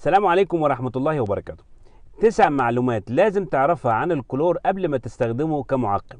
السلام عليكم ورحمة الله وبركاته تسع معلومات لازم تعرفها عن الكلور قبل ما تستخدمه كمعقم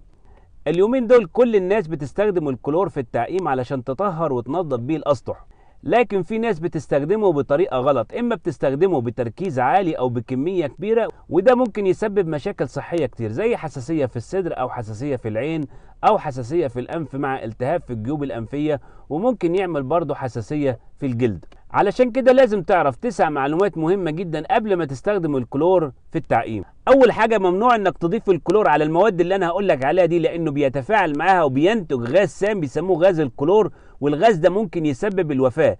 اليومين دول كل الناس بتستخدم الكلور في التعقيم علشان تطهر وتنظف بيه الأسطح لكن في ناس بتستخدمه بطريقة غلط إما بتستخدمه بتركيز عالي أو بكمية كبيرة وده ممكن يسبب مشاكل صحية كتير زي حساسية في الصدر أو حساسية في العين أو حساسية في الأنف مع التهاب في الجيوب الأنفية وممكن يعمل برضه حساسية في الجلد علشان كده لازم تعرف تسع معلومات مهمة جدا قبل ما تستخدم الكلور في التعقيم أول حاجة ممنوع إنك تضيف الكلور على المواد اللي أنا هقولك عليها دي لأنه بيتفاعل معاها وبينتج غاز سام بيسموه غاز الكلور والغاز ده ممكن يسبب الوفاة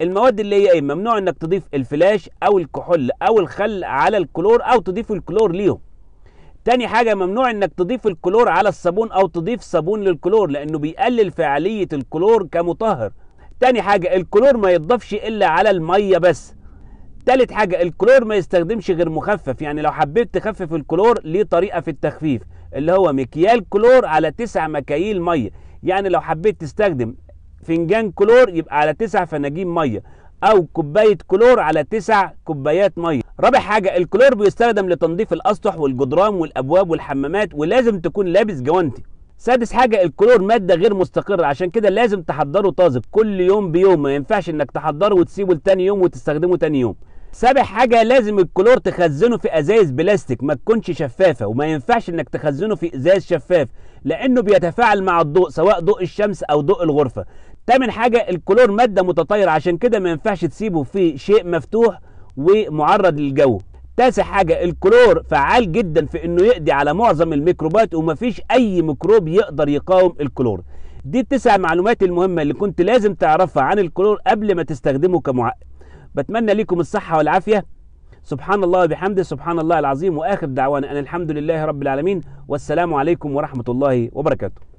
المواد اللي هي ايه ممنوع انك تضيف الفلاش او الكحول او الخل على الكلور او تضيف الكلور ليهم تاني حاجة ممنوع انك تضيف الكلور على الصابون او تضيف صابون للكلور لانه بيقلل فعالية الكلور كمطهر تاني حاجة الكلور ما يتضافش إلا على المية بس تالت حاجة الكلور ما يستخدمش غير مخفف يعني لو حبيت تخفف الكلور ليه طريقة في التخفيف اللي هو مكيال كلور على تسع مكاييل مية يعني لو حبيت تستخدم فنجان كلور يبقى على تسع فناجين مية أو كوباية كلور على تسع كوبايات مية رابع حاجة الكلور بيستخدم لتنظيف الأسطح والجدران والأبواب والحمامات ولازم تكون لابس جوانتي سادس حاجة الكلور مادة غير مستقرة عشان كده لازم تحضره طازج كل يوم بيوم ما ينفعش انك تحضره وتسيبه لتاني يوم وتستخدمه تاني يوم سابع حاجة لازم الكلور تخزنه في ازايز بلاستيك ما تكونش شفافة وما ينفعش انك تخزنه في ازاز شفاف لانه بيتفاعل مع الضوء سواء ضوء الشمس او ضوء الغرفة تامن حاجة الكلور مادة متطايرة عشان كده ما ينفعش تسيبه في شيء مفتوح ومعرض للجو تاسع حاجة الكلور فعال جدا في انه يقضي على معظم الميكروبات ومفيش اي ميكروب يقدر يقاوم الكلور دي التسع معلومات المهمة اللي كنت لازم تعرفها عن الكلور قبل ما تستخدمه كمعقم بتمنى لكم الصحة والعافية سبحان الله وبحمده سبحان الله العظيم واخر دعوانا ان الحمد لله رب العالمين والسلام عليكم ورحمة الله وبركاته